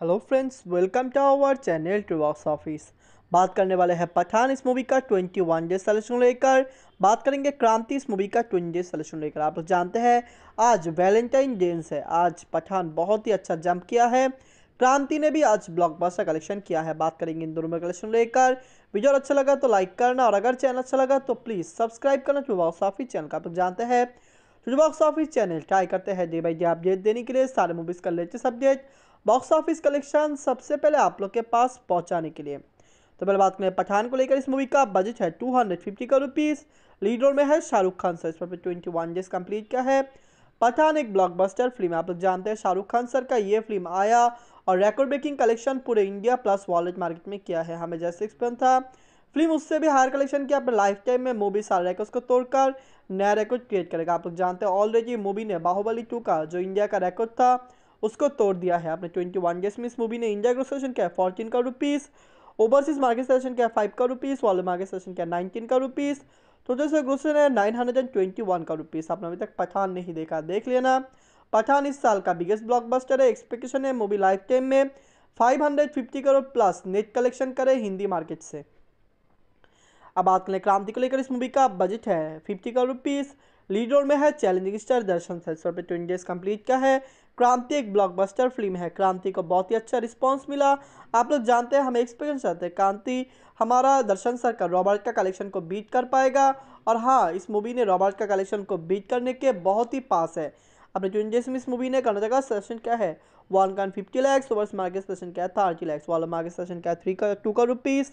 hello friends welcome to our channel box office बात करने वाले हैं पठान इस मूवी का 21 डे सलेक्शन लेकर बात करेंगे क्रांति इस मूवी का 20 डे सलेक्शन लेकर आप लोग जानते हैं आज वैलेंटाइन डे है आज पठान बहुत ही अच्छा जंप किया है क्रांति ने भी आज ब्लॉकबस्टर कलेक्शन किया है बात करेंगे इन दोनों में कलेक्शन लेकर वीडियो अच्छा लगा तो लाइक करना और अगर चैनल अच्छा लगा तो प्लीज़ सब्सक्राइब करना बॉक्स ऑफिस चैनल का आप लोग जानते हैं तो जो बॉक्स ऑफिस चैनल ट्राई करते हैं डे बाई डे अपडेट देने के लिए सारे मूवीज़ का latest update box office collection सबसे पहले आप लोग के पास पहुंचाने के लिए तो पहले बात करें पठान को लेकर इस मूवी का बजट है टू हंड्रेड फिफ्टी का रुपीज़ लीड रोल में है शाहरुख खान सर इस पर ट्वेंटी वन डेज कम्प्लीट का है पठान एक ब्लॉकबस्टर फिल्म आप लोग जानते हैं शाहरुख खान सर का ये फिल्म आया और रेकॉर्ड ब्रेकिंग कलेक्शन पूरे इंडिया प्लस वॉलेट मार्केट में किया है हमें जैसे एक्सपेन था फिल्म उससे भी हायर कलेक्शन की अपने लाइफ टाइम में मूवी सारे रेकॉर्ड को तोड़कर नया रिकॉर्ड क्रिएट करेगा आप लोग जानते हैं ऑलरेडी मूवी ने बाहुबली टू का जो इंडिया का रिकॉर्ड था उसको तोड़ दिया है अपने ट्वेंटी वन डेज में इस मूवी ने इंडिया ग्रोस सेशन किया फोर्टीन का रुपीज़ ओवरसीज मार्केट सेशन किया फाइव का रुपीज़ वर्ल्ड मार्केट सेशन किया नाइनटीन का रुपीस टोटल से ग्रोस है nine hundred and twenty one का रुपीज़ आपने अभी तक पठान नहीं देखा देख लेना पठान इस साल का बिगेस्ट ब्लॉकबस्टर है एक्सपेक्टेशन है मूवी लाइफ टाइम में five hundred fifty crore plus net collection करे हिंदी मार्केट से अब बात करें क्रांति को लेकर इस मूवी का बजट है fifty crore rupees lead role में है चैलेंजिंग स्टार दर्शन सेल्सर पे ट्वेंटी डेज कम्प्लीट का है क्रांति एक ब्लॉकबस्टर फिल्म है क्रांति को बहुत ही अच्छा रिस्पांस मिला आप लोग जानते हैं हमें एक्सपीरियंस चाहते हैं क्रांति हमारा दर्शन सर का रॉबर्ट का कलेक्शन को बीट कर पाएगा और हाँ इस मूवी ने रॉबर्ट का कलेक्शन को बीट करने के बहुत ही पास है अपने ट्वेंटी डेज में इस मूवी ने कर्नाटक का सेशन क्या है वन कान फिफ्टी लैक्स मार्केट सेशन क्या है थर्टी लैक्स वाला मार्केट सेशन क्या है थ्री का टू का रुपीज़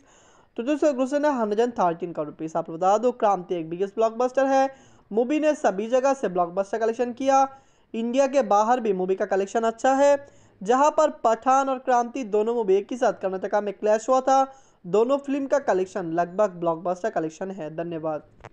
तो दोस्तों क्वेश्चन है हंड्रेड एंड थर्टीन का रुपीज़ आप बता दो क्रांति एक बिगेस्ट ब्लॉकबस्टर है मूवी ने सभी जगह से ब्लॉकबस्टर कलेक्शन किया इंडिया के बाहर भी मूवी का कलेक्शन अच्छा है जहां पर पठान और क्रांति दोनों मूवी एक ही साथ कर्नाटका में क्लैश हुआ था दोनों फिल्म का कलेक्शन लगभग ब्लॉकबस्टर कलेक्शन है धन्यवाद